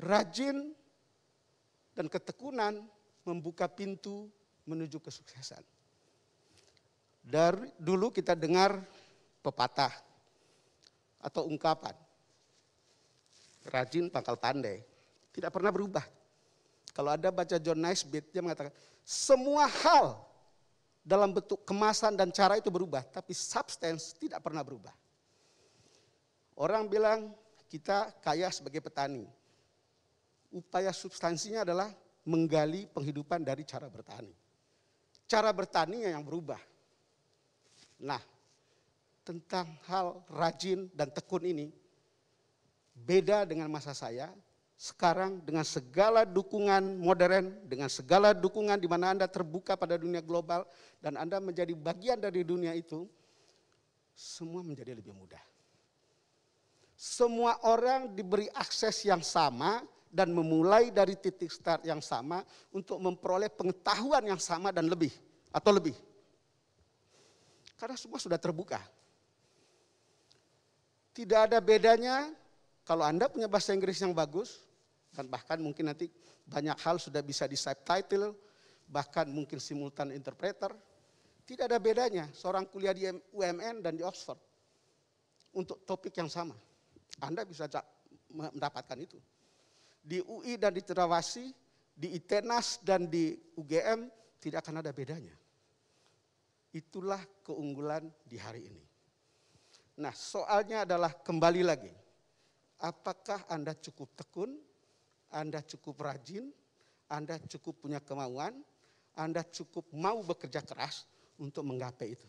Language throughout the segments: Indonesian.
rajin, dan ketekunan membuka pintu menuju kesuksesan. Dari dulu kita dengar pepatah atau ungkapan, rajin pangkal pandai, tidak pernah berubah. Kalau ada baca John Naisbitt, dia mengatakan semua hal dalam bentuk kemasan dan cara itu berubah, tapi substance tidak pernah berubah. Orang bilang kita kaya sebagai petani, upaya substansinya adalah menggali penghidupan dari cara bertani. Cara bertani yang berubah. Nah, tentang hal rajin dan tekun ini, beda dengan masa saya, sekarang dengan segala dukungan modern, dengan segala dukungan di mana Anda terbuka pada dunia global dan Anda menjadi bagian dari dunia itu, semua menjadi lebih mudah. Semua orang diberi akses yang sama dan memulai dari titik start yang sama untuk memperoleh pengetahuan yang sama dan lebih atau lebih. Karena semua sudah terbuka. Tidak ada bedanya kalau Anda punya bahasa Inggris yang bagus, dan bahkan mungkin nanti banyak hal sudah bisa di subtitle, bahkan mungkin simultan interpreter. Tidak ada bedanya seorang kuliah di UMN dan di Oxford untuk topik yang sama. Anda bisa mendapatkan itu di UI dan di Terawasi, di ITENAS dan di UGM tidak akan ada bedanya. Itulah keunggulan di hari ini. Nah soalnya adalah kembali lagi. Apakah Anda cukup tekun, Anda cukup rajin, Anda cukup punya kemauan, Anda cukup mau bekerja keras untuk menggapai itu.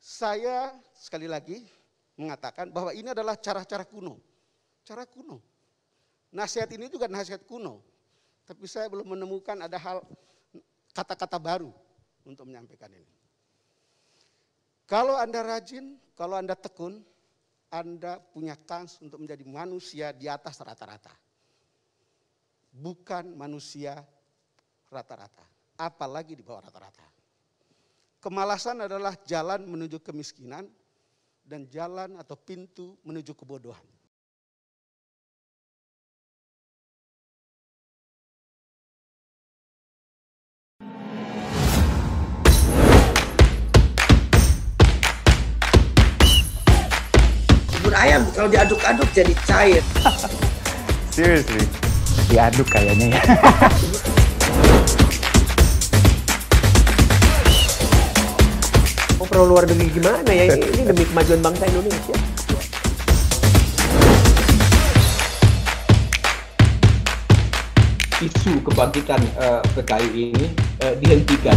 Saya sekali lagi mengatakan bahwa ini adalah cara-cara kuno. Cara kuno Nasihat ini juga nasihat kuno. Tapi saya belum menemukan ada hal kata-kata baru untuk menyampaikan ini. Kalau Anda rajin, kalau Anda tekun, Anda punya kans untuk menjadi manusia di atas rata-rata. Bukan manusia rata-rata, apalagi di bawah rata-rata. Kemalasan adalah jalan menuju kemiskinan dan jalan atau pintu menuju kebodohan. ayam kalau diaduk-aduk jadi cair. Seriously? Diaduk kayaknya ya. oh, pro luar negeri gimana ya? Ini demi kemajuan bangsa Indonesia. isu kebangkitan uh, PKI ini uh, dihentikan.